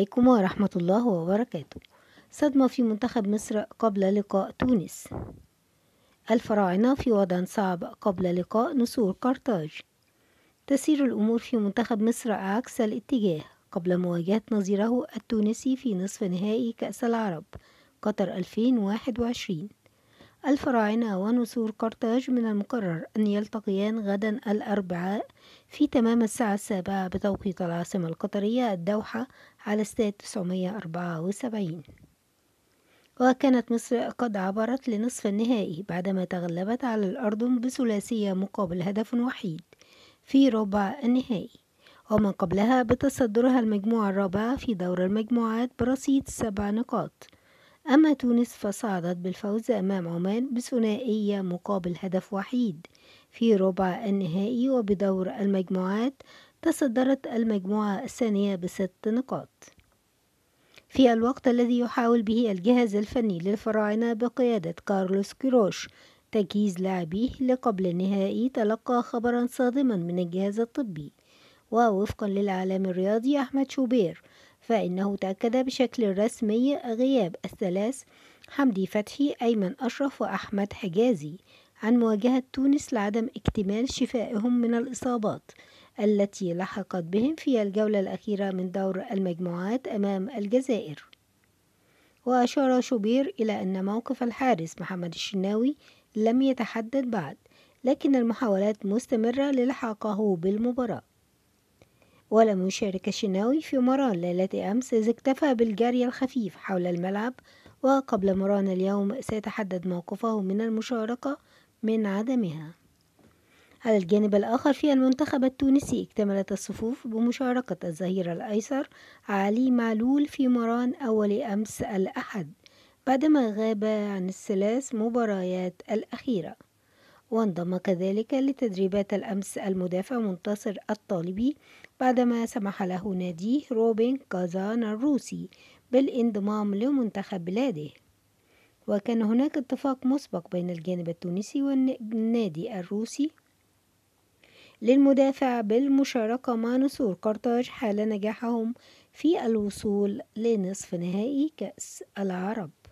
عليكم ورحمة الله وبركاته صدمة في منتخب مصر قبل لقاء تونس الفراعنة في وضع صعب قبل لقاء نسور قرطاج تسير الأمور في منتخب مصر عكس الاتجاه قبل مواجهة نظيره التونسي في نصف نهائي كأس العرب قطر 2021 الفراعنة ونسور قرطاج من المقرر أن يلتقيان غدا الأربعاء في تمام الساعة السابعة بتوقيت العاصمة القطرية الدوحة على استاد 974 وكانت مصر قد عبرت لنصف النهائي بعدما تغلبت على الأردن بثلاثية مقابل هدف وحيد في ربع النهائي ومن قبلها بتصدرها المجموعة الرابعة في دور المجموعات برصيد سبع نقاط أما تونس فصعدت بالفوز أمام عمان بثنائية مقابل هدف وحيد في ربع النهائي وبدور المجموعات تصدرت المجموعة الثانية بست نقاط في الوقت الذي يحاول به الجهاز الفني للفراعنة بقيادة كارلوس كيروش تجهيز لاعبيه لقبل النهائي تلقى خبرا صادما من الجهاز الطبي ووفقا للإعلام الرياضي أحمد شوبير فإنه تأكد بشكل رسمي غياب الثلاث حمدي فتحي أيمن أشرف وأحمد حجازي عن مواجهة تونس لعدم اكتمال شفائهم من الإصابات التي لحقت بهم في الجولة الأخيرة من دور المجموعات أمام الجزائر وأشار شوبير إلى أن موقف الحارس محمد الشناوي لم يتحدد بعد لكن المحاولات مستمرة للحاقه بالمباراة ولم يشارك الشناوي في مران ليلة أمس إذ اكتفى بالجري الخفيف حول الملعب وقبل مران اليوم سيتحدد موقفه من المشاركة من عدمها على الجانب الآخر في المنتخب التونسي اكتملت الصفوف بمشاركة الظهير الأيسر علي معلول في مران أول أمس الأحد بعدما غاب عن الثلاث مباريات الأخيرة وانضم كذلك لتدريبات الأمس المدافع منتصر الطالبي بعدما سمح له ناديه روبن كازان الروسي بالانضمام لمنتخب بلاده وكان هناك اتفاق مسبق بين الجانب التونسي والنادي الروسي للمدافع بالمشاركة مع نسور قرطاج حال نجاحهم في الوصول لنصف نهائي كأس العرب